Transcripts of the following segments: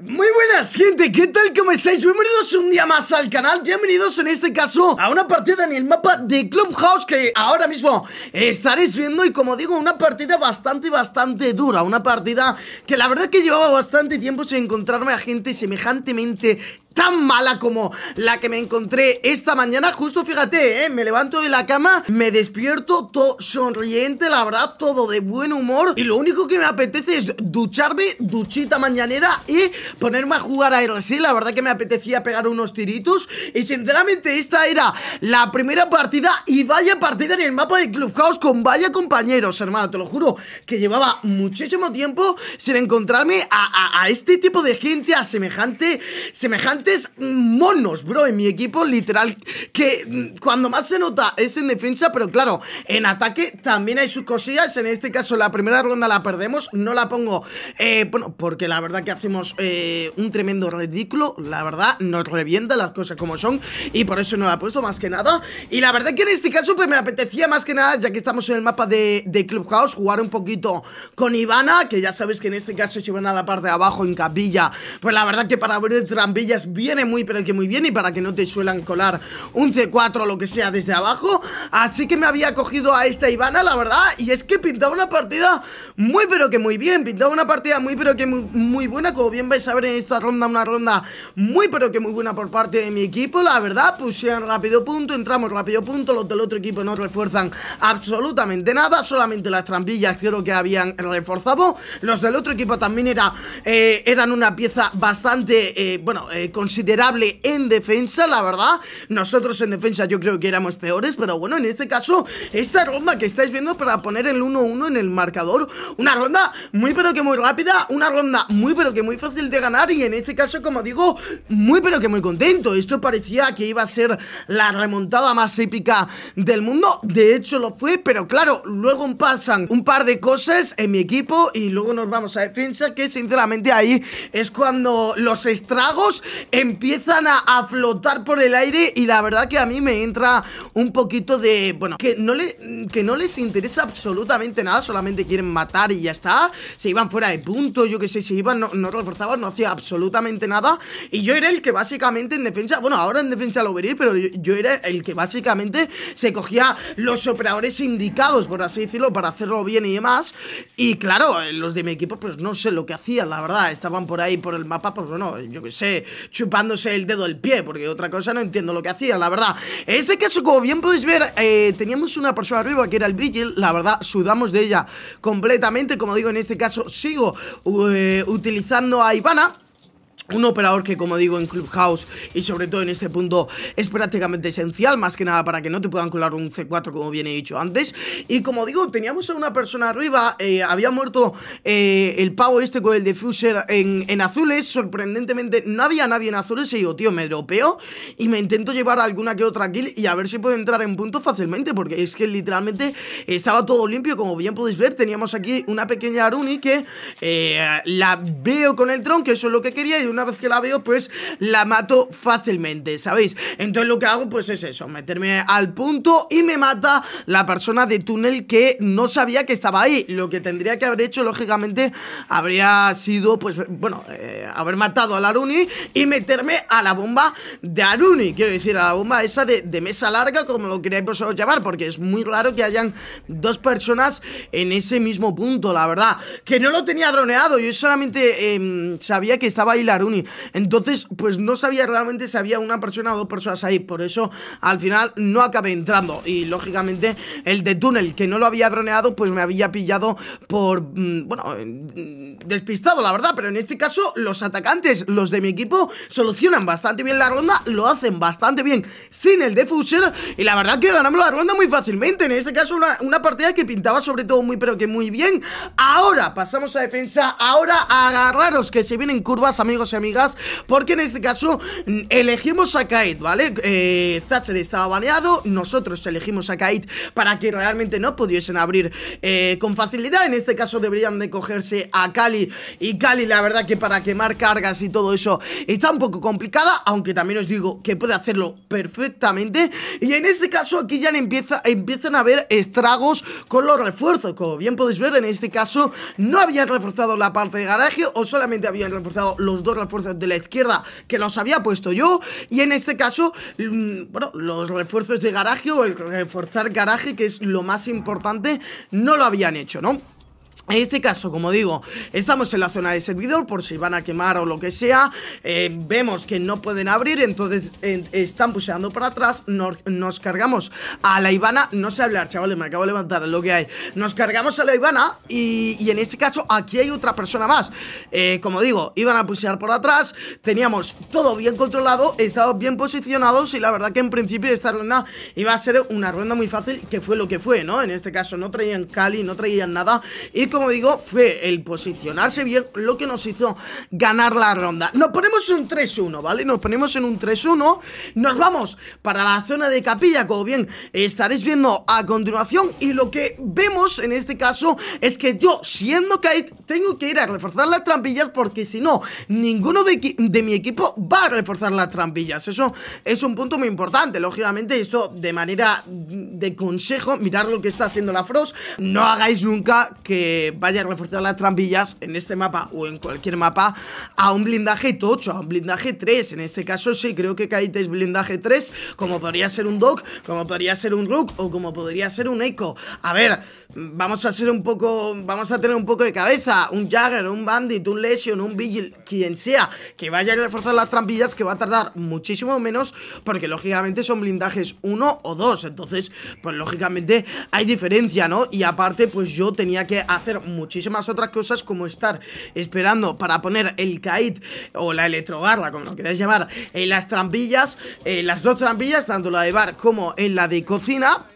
Muy buenas gente, ¿qué tal? ¿Cómo estáis? Bienvenidos un día más al canal, bienvenidos en este caso a una partida en el mapa de Clubhouse que ahora mismo estaréis viendo y como digo, una partida bastante, bastante dura, una partida que la verdad que llevaba bastante tiempo sin encontrarme a gente semejantemente tan mala como la que me encontré esta mañana Justo fíjate, ¿eh? me levanto de la cama, me despierto todo sonriente, la verdad, todo de buen humor Y lo único que me apetece es ducharme, duchita mañanera y ponerme a jugar a RC La verdad que me apetecía pegar unos tiritos Y sinceramente esta era la primera partida y vaya partida en el mapa de Clubhouse con vaya compañeros, hermano Te lo juro que llevaba muchísimo tiempo sin encontrarme a, a este tipo de gente, a semejante, semejante monos, bro, en mi equipo, literal, que mm, cuando más se nota es en defensa, pero claro, en ataque también hay sus cosillas, en este caso la primera ronda la perdemos, no la pongo, eh, bueno, porque la verdad que hacemos eh, un tremendo ridículo, la verdad, nos revienta las cosas como son, y por eso no la he puesto más que nada, y la verdad que en este caso pues me apetecía más que nada, ya que estamos en el mapa de, Clubhouse, jugar un poquito con Ivana, que ya sabes que en este caso si van a la parte de abajo en capilla, pues la verdad que para abrir trampillas viene muy, pero que muy bien. Y para que no te suelan colar un C4 o lo que sea desde abajo. Así que me había cogido a esta Ivana, la verdad. Y es que pintaba una partida muy, pero que muy bien. Pintaba una partida muy, pero que muy, buena. Como bien vais a ver en esta ronda, una ronda muy, pero que muy buena por parte de mi equipo. La verdad, pusieron rápido punto, entramos rápido punto. Los del otro equipo no refuerzan absolutamente nada. Solamente las trampillas creo que habían reforzado. Los del otro equipo también era, eh, eran una pieza bastante, eh, bueno, eh, con considerable en defensa, la verdad Nosotros en defensa yo creo que éramos peores Pero bueno, en este caso, esta ronda que estáis viendo para poner el 1-1 en el marcador Una ronda muy pero que muy rápida Una ronda muy pero que muy fácil de ganar Y en este caso, como digo, muy pero que muy contento Esto parecía que iba a ser la remontada más épica del mundo De hecho lo fue, pero claro, luego pasan un par de cosas en mi equipo Y luego nos vamos a defensa, que sinceramente ahí es cuando los estragos empiezan a, flotar por el aire y la verdad que a mí me entra un poquito de, bueno, que no, le, que no les interesa absolutamente nada, solamente quieren matar y ya está, se iban fuera de punto, yo que sé, se iban, no, reforzaban, no hacía absolutamente nada y yo era el que básicamente en defensa, bueno, ahora en defensa lo veréis, pero yo, era el que básicamente se cogía los operadores indicados, por así decirlo, para hacerlo bien y demás y claro, eh, los de mi equipo pues no sé lo que hacían, la verdad, estaban por ahí por el mapa, pues bueno, yo que sé, chupándose el dedo del pie, porque otra cosa no entiendo lo que hacía, la verdad. En este caso, como bien podéis ver, eh, teníamos una persona arriba que era el Vigil, la verdad, sudamos de ella completamente. Como digo, en este caso sigo eh, utilizando a Ivana, un operador que, como digo, en Clubhouse y sobre todo en este punto es prácticamente esencial, más que nada para que no te puedan colar un C4 como bien he dicho antes. Y como digo, teníamos a una persona arriba, eh, había muerto eh, el pavo este con el defuser en, en, azules, sorprendentemente no había nadie en azules y digo, tío, me dropeo y me intento llevar alguna que otra kill y a ver si puedo entrar en punto fácilmente, porque es que literalmente estaba todo limpio, como bien podéis ver, teníamos aquí una pequeña Aruni que eh, la veo con el tron, que eso es lo que quería una vez que la veo, pues la mato fácilmente, ¿sabéis? Entonces lo que hago, pues es eso, meterme al punto y me mata la persona de túnel que no sabía que estaba ahí. Lo que tendría que haber hecho, lógicamente, habría sido, pues, bueno, eh, haber matado a la Aruni y meterme a la bomba de Aruni. Quiero decir, a la bomba esa de, mesa larga, como lo queráis vosotros llamar, porque es muy raro que hayan dos personas en ese mismo punto, la verdad. Que no lo tenía droneado, yo solamente em, sabía que estaba ahí la entonces, pues no sabía realmente si había una persona o dos personas ahí. Por eso, al final, no acabé entrando. Y lógicamente, el de túnel, que no lo había droneado, pues me había pillado por. Mm, bueno, mm, despistado, la verdad. Pero en este caso, los atacantes, los de mi equipo, solucionan bastante bien la ronda. Lo hacen bastante bien sin el defuser. Y la verdad que ganamos la ronda muy fácilmente. En este caso, una, una partida que pintaba sobre todo muy, pero que muy bien. Ahora pasamos a defensa. Ahora agarraros que se vienen curvas, amigos amigas Porque en este caso mm, elegimos a Kaid, ¿vale? Eh, Thatcher estaba baneado, nosotros elegimos a Kaid para que realmente no pudiesen abrir eh, con facilidad En este caso deberían de cogerse a Kali, Y Kali la verdad que para quemar cargas y todo eso está un poco complicada Aunque también os digo que puede hacerlo perfectamente Y en este caso aquí ya empieza, empiezan a haber estragos con los refuerzos Como bien podéis ver en este caso no habían reforzado la parte de garaje o solamente habían reforzado los dos fuerzas de la izquierda que los había puesto yo. Y en este caso, mm, bueno, los refuerzos de garaje o el reforzar garaje, que es lo más importante, no lo habían hecho, ¿no? En este caso, como digo, estamos en la zona de servidor por si van a quemar o lo que sea. Eh, vemos que no pueden abrir, entonces están puseando para atrás. Nos, cargamos a la Ivana. No sé hablar, chavales, me acabo de levantar, lo que hay. Nos cargamos a la Ivana y, en este caso aquí hay otra persona más. Eh, como digo, iban a pusear por atrás. Teníamos todo bien controlado, estábamos bien posicionados y la verdad que en principio esta ronda iba a ser una ronda muy fácil, que fue lo que fue, ¿no? En este caso no traían Cali, no traían nada. Y y como digo, fue el posicionarse bien lo que nos hizo ganar la ronda Nos ponemos en un 3-1, ¿vale? Nos ponemos en un 3-1 Nos vamos para la zona de capilla, como bien estaréis viendo a continuación Y lo que vemos en este caso es que yo, siendo Kite, tengo que ir a reforzar las trampillas Porque si no, ninguno de, de mi equipo va a reforzar las trampillas Eso es un punto muy importante, lógicamente esto de manera de consejo Mirad lo que está haciendo la Frost No hagáis nunca que vaya a reforzar las trampillas en este mapa o en cualquier mapa a un blindaje tocho, a un blindaje 3. En este caso sí, creo que Kaite es blindaje 3, como podría ser un dog como podría ser un Rook o como podría ser un Echo. A ver, vamos a ser un poco, vamos a tener un poco de cabeza. Un Jagger, un Bandit, un Lesion, un Vigil, quien sea, que vaya a reforzar las trampillas, que va a tardar muchísimo menos, porque lógicamente son blindajes 1 o 2. Entonces, pues lógicamente hay diferencia, ¿no? Y aparte, pues yo tenía que hacer hacer muchísimas otras cosas como estar esperando para poner el kite o la electrogarra, como lo queráis llamar, en las trampillas, las dos trampillas, tanto la de bar como en la de cocina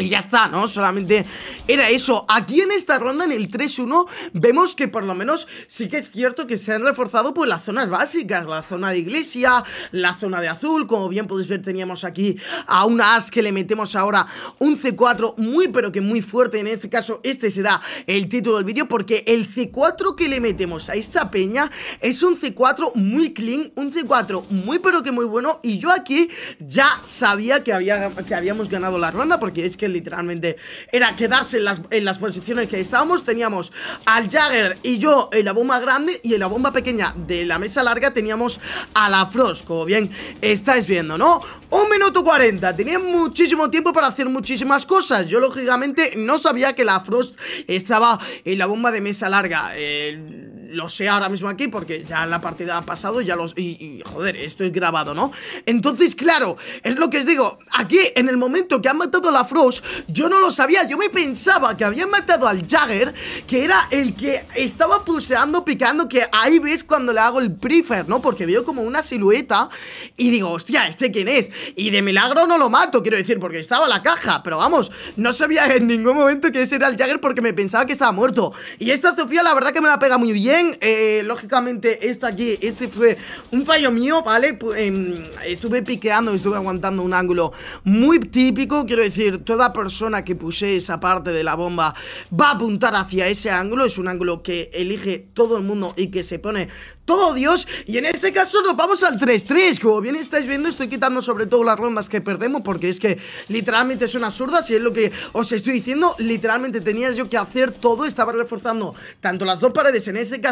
y ya está, ¿no? Solamente era eso. Aquí en esta ronda, en el 3-1, vemos que por lo menos sí que es cierto que se han reforzado por pues, las zonas básicas. La zona de iglesia, la zona de azul. Como bien podéis ver, teníamos aquí a un as que le metemos ahora un C4 muy pero que muy fuerte. En este caso, este será el título del vídeo porque el C4 que le metemos a esta peña es un C4 muy clean, un C4 muy pero que muy bueno. Y yo aquí ya sabía que, había, que habíamos ganado la ronda porque es que literalmente era quedarse en las, en las posiciones que estábamos. Teníamos al Jagger y yo en la bomba grande y en la bomba pequeña de la mesa larga teníamos a la Frost, como bien estáis viendo, ¿no? Un minuto 40, tenía muchísimo tiempo para hacer muchísimas cosas. Yo lógicamente no sabía que la Frost estaba en la bomba de mesa larga. Eh, lo sé ahora mismo aquí porque ya la partida ha pasado y ya los... Y, joder, esto es grabado, ¿no? Entonces, claro, es lo que os digo, aquí en el momento que han matado a la Frost, yo no lo sabía, yo me pensaba que habían matado al Jagger, que era el que estaba pulseando, picando, que ahí ves cuando le hago el prefer, ¿no? Porque veo como una silueta y digo, hostia, ¿este quién es? Y de milagro no lo mato, quiero decir, porque estaba la caja, pero vamos, no sabía en ningún momento que ese era el Jagger porque me pensaba que estaba muerto. Y esta Sofía la verdad que me la pega muy bien eh, lógicamente esta aquí, este fue un fallo mío, ¿vale? Em, estuve piqueando, estuve aguantando un ángulo muy típico, quiero decir, toda persona que puse esa parte de la bomba va a apuntar hacia ese ángulo, es un ángulo que elige todo el mundo y que se pone todo Dios, y en este caso nos vamos al 3-3, como bien estáis viendo estoy quitando sobre todo las rondas que perdemos porque es que literalmente son absurdas y es lo que os estoy diciendo, literalmente tenías yo que hacer todo, estaba reforzando tanto las dos paredes en ese caso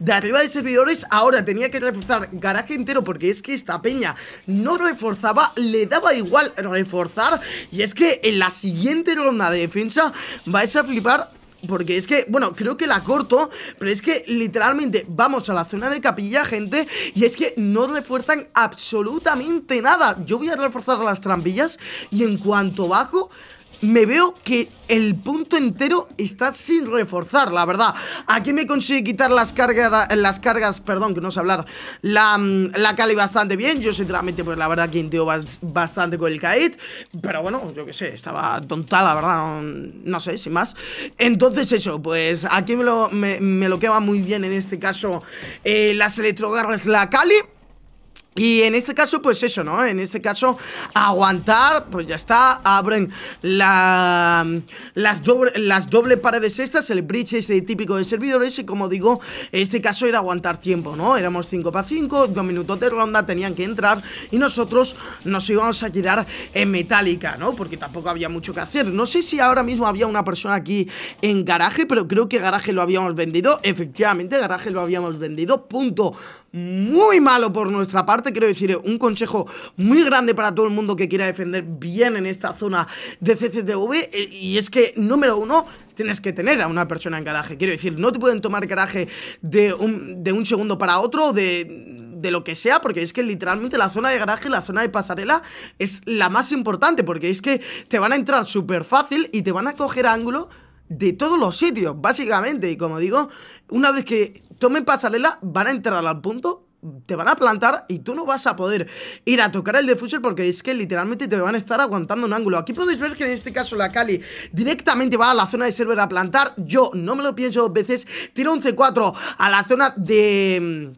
de arriba de servidores, ahora tenía que reforzar garaje entero porque es que esta peña no reforzaba, le daba igual reforzar y es que en la siguiente ronda de defensa vais a flipar porque es que, bueno, creo que la corto Pero es que literalmente vamos a la zona de capilla, gente Y es que no refuerzan absolutamente nada Yo voy a reforzar las trampillas Y en cuanto bajo, me veo que el punto entero está sin reforzar, la verdad. Aquí me consigue quitar las cargas, las cargas, perdón, que no sé hablar, la, mm, la Cali bastante bien. Yo, sinceramente, pues la verdad que bastante con el Kaid pero bueno, yo qué sé, estaba tontada, la verdad, no, sé, sin más. Entonces, eso, pues aquí me lo, me, quema muy bien en este caso eh, las electrogarras, la Cali. Y en este caso, pues eso, ¿no? En este caso, aguantar, pues ya está, abren las, doble, las doble paredes estas, el bridge ese típico de servidores, y como digo, este caso era aguantar tiempo, ¿no? Éramos 5 para 5, 2 minutos de ronda, tenían que entrar, y nosotros nos íbamos a quedar en metálica, ¿no? Porque tampoco había mucho que hacer. No sé si ahora mismo había una persona aquí en garaje, pero creo que garaje lo habíamos vendido, efectivamente, garaje lo habíamos vendido, punto muy malo por nuestra parte. Quiero decir, eh, un consejo muy grande para todo el mundo que quiera defender bien en esta zona de CCTV. Eh, y es que, número uno, tienes que tener a una persona en garaje. Quiero decir, no te pueden tomar garaje de un, segundo para otro, de de lo que sea, porque es que literalmente la zona de garaje, la zona de pasarela es la más importante, porque es que te van a entrar súper fácil y te van a coger ángulo de todos los sitios, básicamente. Y como digo, una vez que tomen pasarela, van a entrar al punto te van a plantar y tú no vas a poder ir a tocar el defuser porque es que literalmente te van a estar aguantando un ángulo. Aquí podéis ver que en este caso la Cali directamente va a la zona de server a plantar. Yo no me lo pienso dos veces, tiro un C4 a la zona de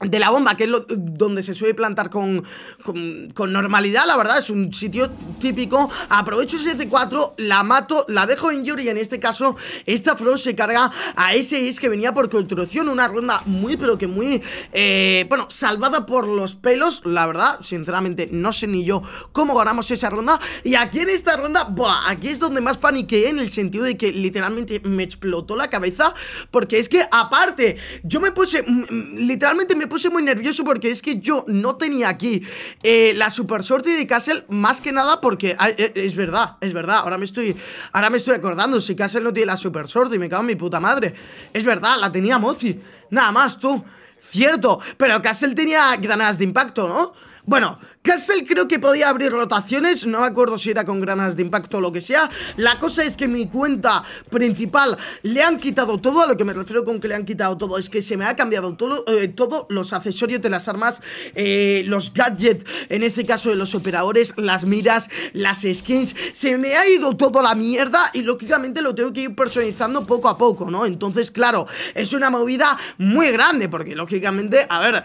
de la bomba, que es lo, donde se suele plantar con, con, normalidad, la verdad, es un sitio típico. Aprovecho ese C4, la mato, la dejo en Yuri y en este caso esta Frost se carga a ese Is que venía por construcción, una ronda muy pero que muy, eh, bueno, salvada por los pelos, la verdad, sinceramente no sé ni yo cómo ganamos esa ronda. Y aquí en esta ronda, buah, aquí es donde más paniqué, en el sentido de que literalmente me explotó la cabeza, porque es que aparte, yo me puse, mm, mm, literalmente me puse muy nervioso porque es que yo no tenía aquí eh, la super sortie de Castle más que nada porque eh, es verdad, es verdad, ahora me estoy ahora me estoy acordando, si Castle no tiene la super y me cago en mi puta madre. Es verdad, la tenía Mozi, nada más tú. Cierto, pero Castle tenía granadas de impacto, ¿no? Bueno, Castle creo que podía abrir rotaciones, no me acuerdo si era con granas de impacto o lo que sea La cosa es que mi cuenta principal le han quitado todo, a lo que me refiero con que le han quitado todo Es que se me ha cambiado todo, eh, los accesorios de las armas, eh, los gadgets, en este caso de los operadores, las miras, las skins Se me ha ido todo la mierda y lógicamente lo tengo que ir personalizando poco a poco, ¿no? Entonces, claro, es una movida muy grande porque lógicamente, a ver,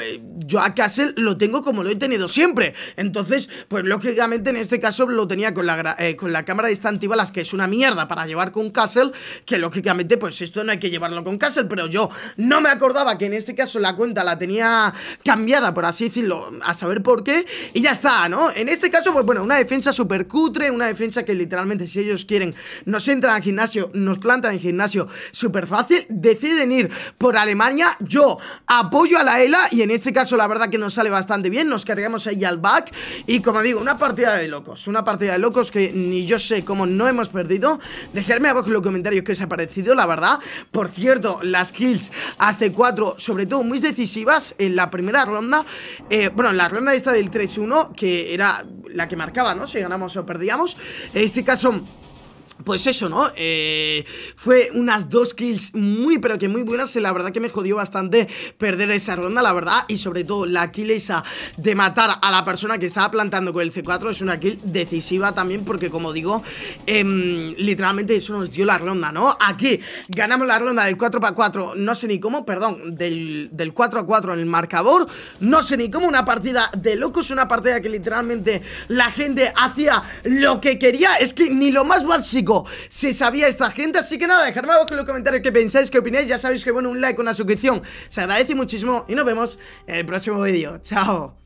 eh, yo a Castle lo tengo como lo he tenido siempre. Entonces, pues lógicamente en este caso lo tenía con la, eh, con la cámara de las que es una mierda para llevar con Castle, que lógicamente pues esto no hay que llevarlo con Castle, pero yo no me acordaba que en este caso la cuenta la tenía cambiada, por así decirlo, a saber por qué, y ya está, ¿no? En este caso, pues bueno, una defensa súper cutre, una defensa que literalmente si ellos quieren nos entran al gimnasio, nos plantan en gimnasio súper fácil, deciden ir por Alemania, yo apoyo a la ELA y en este caso la verdad que nos sale bastante bien, nos cargamos ahí al back Y como digo, una partida de locos Una partida de locos que ni yo sé cómo no hemos perdido Dejadme abajo en los comentarios que os ha parecido, la verdad Por cierto, las kills hace 4 sobre todo muy decisivas En la primera ronda eh, Bueno, la ronda esta del 3-1 Que era la que marcaba, ¿no? Si ganamos o perdíamos En este caso... Pues eso, ¿no? Eh, fue unas dos kills muy, pero que muy buenas. La verdad que me jodió bastante perder esa ronda, la verdad. Y sobre todo la kill esa de matar a la persona que estaba plantando con el C4 es una kill decisiva también porque, como digo, em, literalmente eso nos dio la ronda, ¿no? Aquí ganamos la ronda del 4 a 4 no sé ni cómo, perdón, del, del 4 a 4 en el marcador. No sé ni cómo, una partida de locos, una partida que literalmente la gente hacía lo que quería. Es que ni lo más básico si se sabía esta gente. Así que nada, dejadme abajo en los comentarios que pensáis, que opináis. Ya sabéis que bueno, un like, una suscripción se agradece muchísimo y nos vemos en el próximo vídeo. Chao.